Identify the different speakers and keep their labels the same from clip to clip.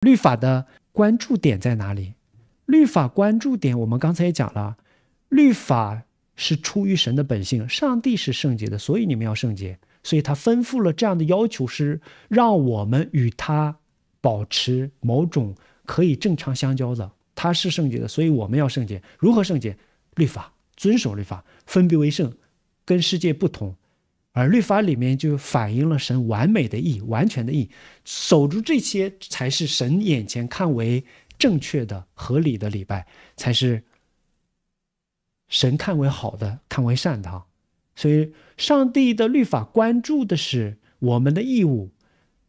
Speaker 1: 律法的关注点在哪里？律法关注点，我们刚才也讲了，律法是出于神的本性，上帝是圣洁的，所以你们要圣洁，所以他吩咐了这样的要求，是让我们与他保持某种可以正常相交的。他是圣洁的，所以我们要圣洁。如何圣洁？律法，遵守律法，分别为圣，跟世界不同。而律法里面就反映了神完美的意、完全的意，守住这些才是神眼前看为正确的、合理的礼拜，才是神看为好的、看为善的哈。所以上帝的律法关注的是我们的义务，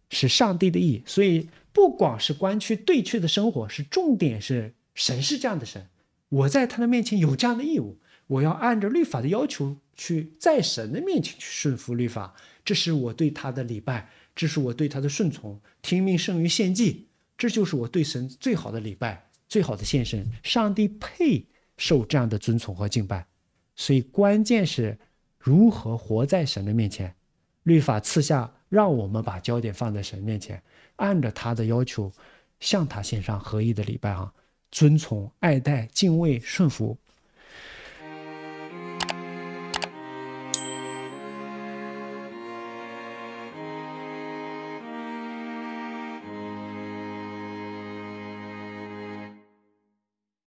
Speaker 1: 是上帝的义。所以，不管是观去、对去的生活，是重点是神是这样的神，我在他的面前有这样的义务。我要按照律法的要求去在神的面前去顺服律法，这是我对他的礼拜，这是我对他的顺从，听命胜于献祭，这就是我对神最好的礼拜，最好的献身。上帝配受这样的尊崇和敬拜，所以关键是如何活在神的面前。律法赐下，让我们把焦点放在神面前，按照他的要求向他献上合一的礼拜啊，尊崇、爱戴、敬畏、顺服。